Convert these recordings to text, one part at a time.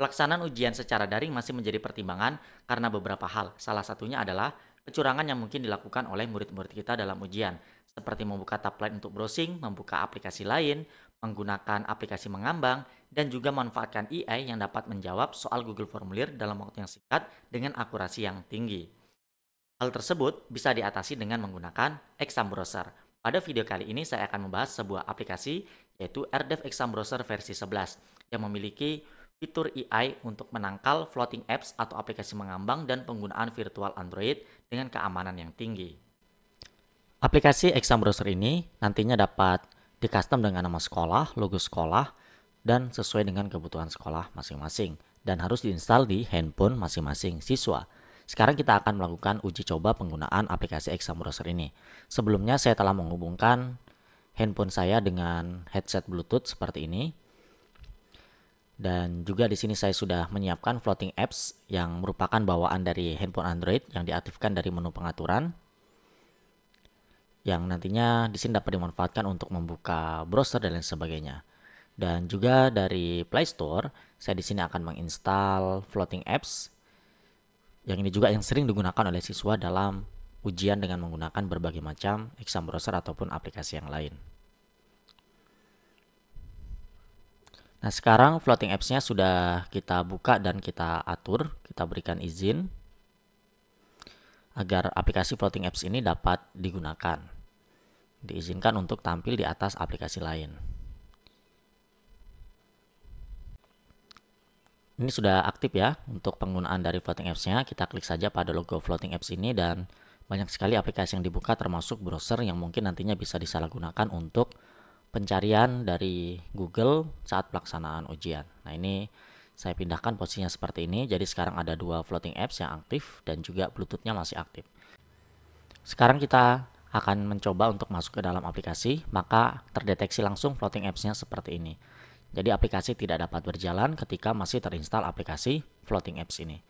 Pelaksanaan ujian secara daring masih menjadi pertimbangan karena beberapa hal. Salah satunya adalah kecurangan yang mungkin dilakukan oleh murid-murid kita dalam ujian, seperti membuka tab lain untuk browsing, membuka aplikasi lain, menggunakan aplikasi mengambang, dan juga manfaatkan e AI yang dapat menjawab soal Google Formulir dalam waktu yang singkat dengan akurasi yang tinggi. Hal tersebut bisa diatasi dengan menggunakan exam browser. Pada video kali ini saya akan membahas sebuah aplikasi yaitu RDF Exam Browser versi 11 yang memiliki fitur AI untuk menangkal floating apps atau aplikasi mengambang dan penggunaan virtual Android dengan keamanan yang tinggi. Aplikasi exam browser ini nantinya dapat di dengan nama sekolah, logo sekolah, dan sesuai dengan kebutuhan sekolah masing-masing dan harus diinstal di handphone masing-masing siswa. Sekarang kita akan melakukan uji coba penggunaan aplikasi exam browser ini. Sebelumnya saya telah menghubungkan handphone saya dengan headset Bluetooth seperti ini dan juga di sini saya sudah menyiapkan floating apps yang merupakan bawaan dari handphone Android yang diaktifkan dari menu pengaturan. Yang nantinya di sini dapat dimanfaatkan untuk membuka browser dan lain sebagainya. Dan juga dari Play Store, saya di sini akan menginstal floating apps. Yang ini juga yang sering digunakan oleh siswa dalam ujian dengan menggunakan berbagai macam exam browser ataupun aplikasi yang lain. Nah sekarang floating apps-nya sudah kita buka dan kita atur, kita berikan izin agar aplikasi floating apps ini dapat digunakan. Diizinkan untuk tampil di atas aplikasi lain. Ini sudah aktif ya untuk penggunaan dari floating apps-nya. Kita klik saja pada logo floating apps ini dan banyak sekali aplikasi yang dibuka termasuk browser yang mungkin nantinya bisa disalahgunakan untuk pencarian dari Google saat pelaksanaan ujian. Nah ini saya pindahkan posisinya seperti ini, jadi sekarang ada dua floating apps yang aktif dan juga Bluetoothnya masih aktif. Sekarang kita akan mencoba untuk masuk ke dalam aplikasi, maka terdeteksi langsung floating apps-nya seperti ini. Jadi aplikasi tidak dapat berjalan ketika masih terinstal aplikasi floating apps ini.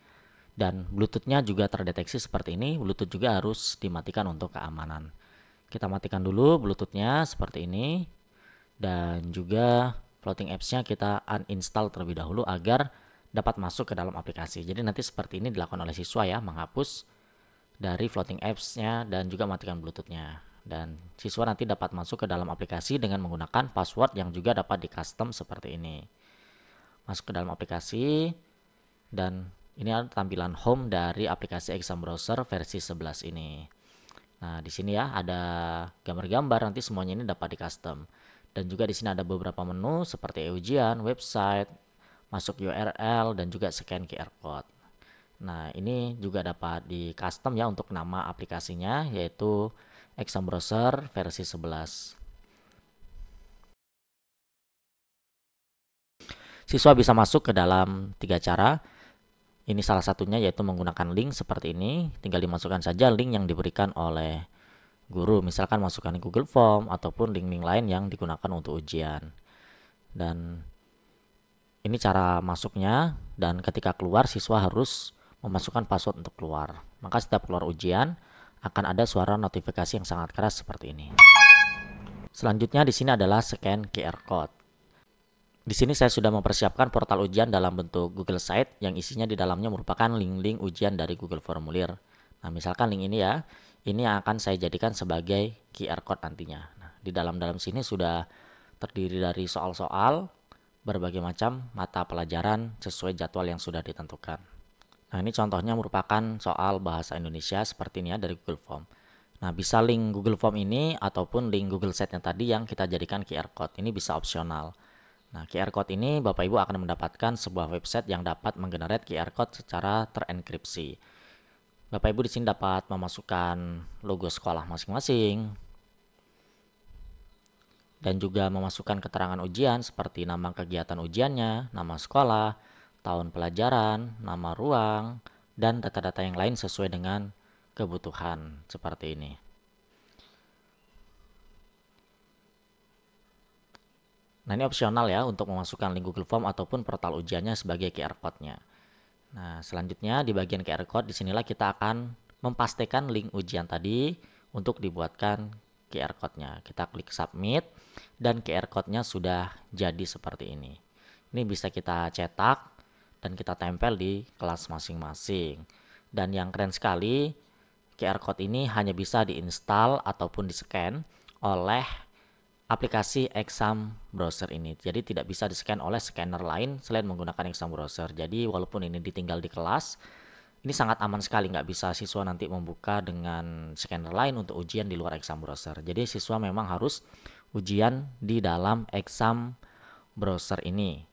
Dan Bluetooth-nya juga terdeteksi seperti ini, Bluetooth juga harus dimatikan untuk keamanan. Kita matikan dulu Bluetooth-nya seperti ini, dan juga floating apps-nya kita uninstall terlebih dahulu agar dapat masuk ke dalam aplikasi. Jadi nanti seperti ini dilakukan oleh siswa ya, menghapus dari floating apps-nya dan juga matikan Bluetooth-nya. Dan siswa nanti dapat masuk ke dalam aplikasi dengan menggunakan password yang juga dapat di custom seperti ini. Masuk ke dalam aplikasi dan ini adalah tampilan home dari aplikasi exam browser versi 11 ini. Nah, di sini ya ada gambar-gambar nanti semuanya ini dapat di custom dan juga di sini ada beberapa menu seperti ujian, website, masuk URL dan juga scan QR code. Nah, ini juga dapat di custom ya untuk nama aplikasinya yaitu Exam Browser versi 11. Siswa bisa masuk ke dalam tiga cara. Ini salah satunya yaitu menggunakan link seperti ini. Tinggal dimasukkan saja link yang diberikan oleh guru, misalkan masukkan Google Form ataupun link-link lain yang digunakan untuk ujian. Dan ini cara masuknya dan ketika keluar siswa harus memasukkan password untuk keluar. Maka setiap keluar ujian akan ada suara notifikasi yang sangat keras seperti ini. Selanjutnya di sini adalah scan QR code. Di sini saya sudah mempersiapkan portal ujian dalam bentuk Google Site yang isinya di dalamnya merupakan link-link ujian dari Google Formulir. Nah, misalkan link ini ya, ini yang akan saya jadikan sebagai QR code nantinya. Nah, di dalam-dalam sini sudah terdiri dari soal-soal, berbagai macam mata pelajaran sesuai jadwal yang sudah ditentukan. Nah, ini contohnya merupakan soal bahasa Indonesia seperti ini ya dari Google Form. Nah, bisa link Google Form ini ataupun link Google sheet yang tadi yang kita jadikan QR Code. Ini bisa opsional. Nah, QR Code ini Bapak Ibu akan mendapatkan sebuah website yang dapat menggenerate QR Code secara terenkripsi. Bapak Ibu di sini dapat memasukkan logo sekolah masing-masing dan juga memasukkan keterangan ujian seperti nama kegiatan ujiannya, nama sekolah, tahun pelajaran, nama ruang, dan data-data yang lain sesuai dengan kebutuhan seperti ini. Nah ini opsional ya untuk memasukkan link Google Form ataupun portal ujiannya sebagai QR Code-nya. Nah, selanjutnya di bagian QR code di sinilah kita akan memastikan link ujian tadi untuk dibuatkan QR code-nya. Kita klik submit dan QR code-nya sudah jadi seperti ini. Ini bisa kita cetak dan kita tempel di kelas masing-masing. Dan yang keren sekali, QR code ini hanya bisa diinstal ataupun di-scan oleh aplikasi exam browser ini. Jadi tidak bisa di-scan oleh scanner lain selain menggunakan exam browser. Jadi walaupun ini ditinggal di kelas, ini sangat aman sekali nggak bisa siswa nanti membuka dengan scanner lain untuk ujian di luar exam browser. Jadi siswa memang harus ujian di dalam exam browser ini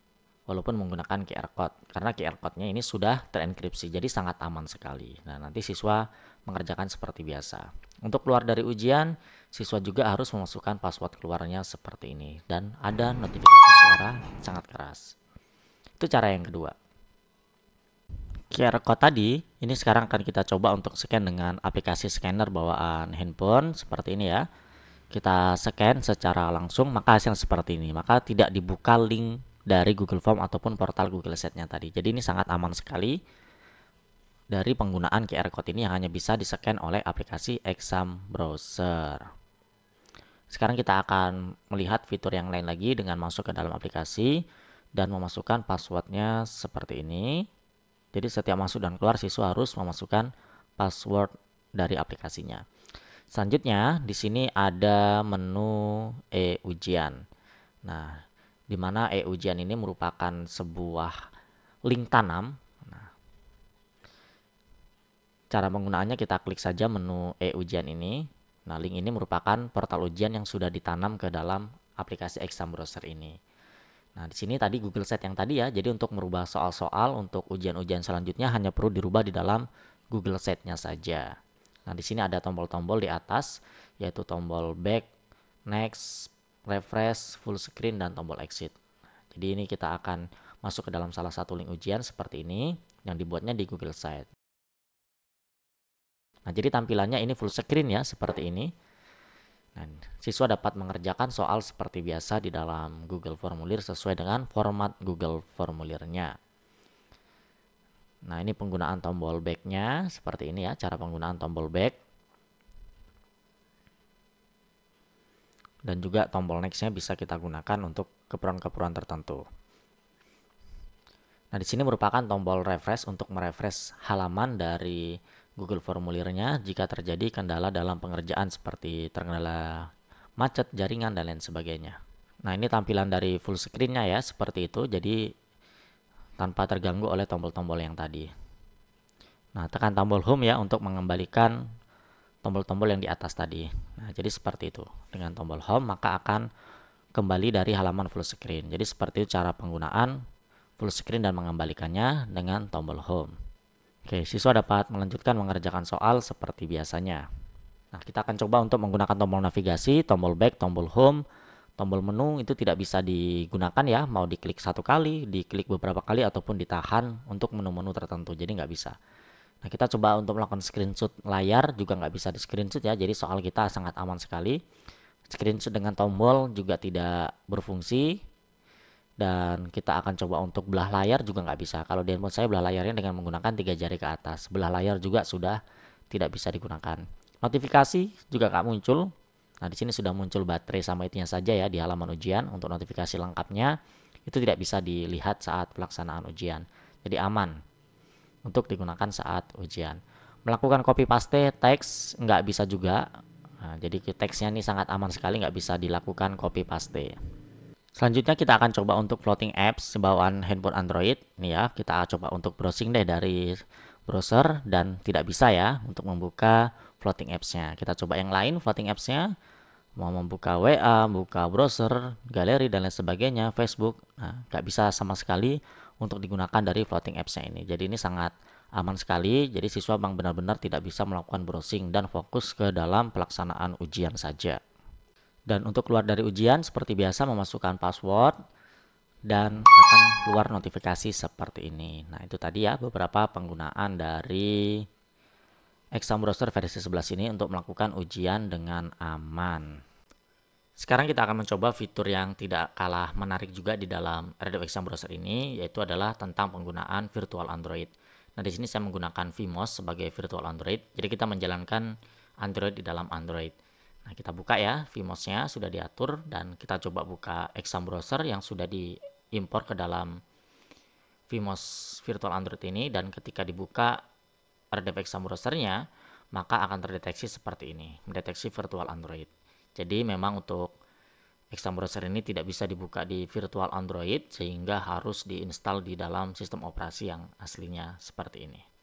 walaupun menggunakan QR code karena QR code-nya ini sudah terenkripsi jadi sangat aman sekali. Nah, nanti siswa mengerjakan seperti biasa. Untuk keluar dari ujian, siswa juga harus memasukkan password keluarnya seperti ini dan ada notifikasi suara sangat keras. Itu cara yang kedua. QR code tadi ini sekarang akan kita coba untuk scan dengan aplikasi scanner bawaan handphone seperti ini ya. Kita scan secara langsung maka hasil seperti ini. Maka tidak dibuka link dari Google Form ataupun portal Google Sheet-nya tadi. Jadi ini sangat aman sekali dari penggunaan QR Code ini yang hanya bisa di-scan oleh aplikasi Exam Browser. Sekarang kita akan melihat fitur yang lain lagi dengan masuk ke dalam aplikasi dan memasukkan passwordnya seperti ini. Jadi setiap masuk dan keluar siswa harus memasukkan password dari aplikasinya. Selanjutnya di sini ada menu e ujian. Nah, mana e ujian ini merupakan sebuah link tanam. Nah, cara penggunaannya kita klik saja menu e ujian ini. Nah, link ini merupakan portal ujian yang sudah ditanam ke dalam aplikasi exam browser ini. Nah, di sini tadi Google Set yang tadi ya. Jadi untuk merubah soal-soal untuk ujian-ujian selanjutnya hanya perlu dirubah di dalam Google Setnya saja. Nah, di sini ada tombol-tombol di atas yaitu tombol back, next, refresh, full screen, dan tombol exit. Jadi ini kita akan masuk ke dalam salah satu link ujian seperti ini yang dibuatnya di Google Site. Nah, jadi tampilannya ini full screen ya seperti ini. Nah, siswa dapat mengerjakan soal seperti biasa di dalam Google Formulir sesuai dengan format Google Formulirnya. Nah, ini penggunaan tombol backnya seperti ini ya, cara penggunaan tombol back. dan juga tombol nextnya bisa kita gunakan untuk keperluan-keperluan tertentu. Nah, di sini merupakan tombol refresh untuk merefresh halaman dari Google formulirnya jika terjadi kendala dalam pengerjaan seperti terkendala macet, jaringan, dan lain sebagainya. Nah, ini tampilan dari full screen-nya ya, seperti itu. Jadi, tanpa terganggu oleh tombol-tombol yang tadi. Nah, tekan tombol home ya untuk mengembalikan tombol-tombol yang di atas tadi. Nah, jadi seperti itu. Dengan tombol home maka akan kembali dari halaman full screen. Jadi seperti itu cara penggunaan full screen dan mengembalikannya dengan tombol home. Oke, siswa dapat melanjutkan mengerjakan soal seperti biasanya. Nah, kita akan coba untuk menggunakan tombol navigasi, tombol back, tombol home, tombol menu itu tidak bisa digunakan ya, mau diklik satu kali, diklik beberapa kali ataupun ditahan untuk menu-menu tertentu. Jadi nggak bisa. Nah kita coba untuk melakukan screenshot layar juga nggak bisa di screenshot ya. Jadi soal kita sangat aman sekali. Screenshot dengan tombol juga tidak berfungsi dan kita akan coba untuk belah layar juga nggak bisa. Kalau di handphone saya belah layarnya dengan menggunakan tiga jari ke atas. Belah layar juga sudah tidak bisa digunakan. Notifikasi juga nggak muncul. Nah di sini sudah muncul baterai sama itunya saja ya di halaman ujian untuk notifikasi lengkapnya itu tidak bisa dilihat saat pelaksanaan ujian. Jadi aman untuk digunakan saat ujian. Melakukan copy paste teks nggak bisa juga. Nah, jadi teksnya ini sangat aman sekali nggak bisa dilakukan copy paste. Selanjutnya kita akan coba untuk floating apps bawaan handphone Android. Ini ya, kita coba untuk browsing deh dari browser dan tidak bisa ya untuk membuka floating apps-nya. Kita coba yang lain floating apps-nya mau membuka WA, buka browser, galeri dan lain sebagainya, Facebook, nah, nggak bisa sama sekali untuk digunakan dari floating apps-nya ini. Jadi ini sangat aman sekali, jadi siswa memang benar-benar tidak bisa melakukan browsing dan fokus ke dalam pelaksanaan ujian saja. Dan untuk keluar dari ujian, seperti biasa memasukkan password dan akan keluar notifikasi seperti ini. Nah itu tadi ya beberapa penggunaan dari exam browser versi 11 ini untuk melakukan ujian dengan aman. Sekarang kita akan mencoba fitur yang tidak kalah menarik juga di dalam Redux Exam Browser ini, yaitu adalah tentang penggunaan virtual Android. Nah, di sini saya menggunakan Vmos sebagai virtual Android, jadi kita menjalankan Android di dalam Android. Nah, kita buka ya Vmosnya sudah diatur dan kita coba buka Exam Browser yang sudah diimpor ke dalam Vmos virtual Android ini dan ketika dibuka Redux Exam Browsernya, maka akan terdeteksi seperti ini, mendeteksi virtual Android. Jadi memang untuk Extend Browser ini tidak bisa dibuka di virtual Android sehingga harus diinstal di dalam sistem operasi yang aslinya seperti ini.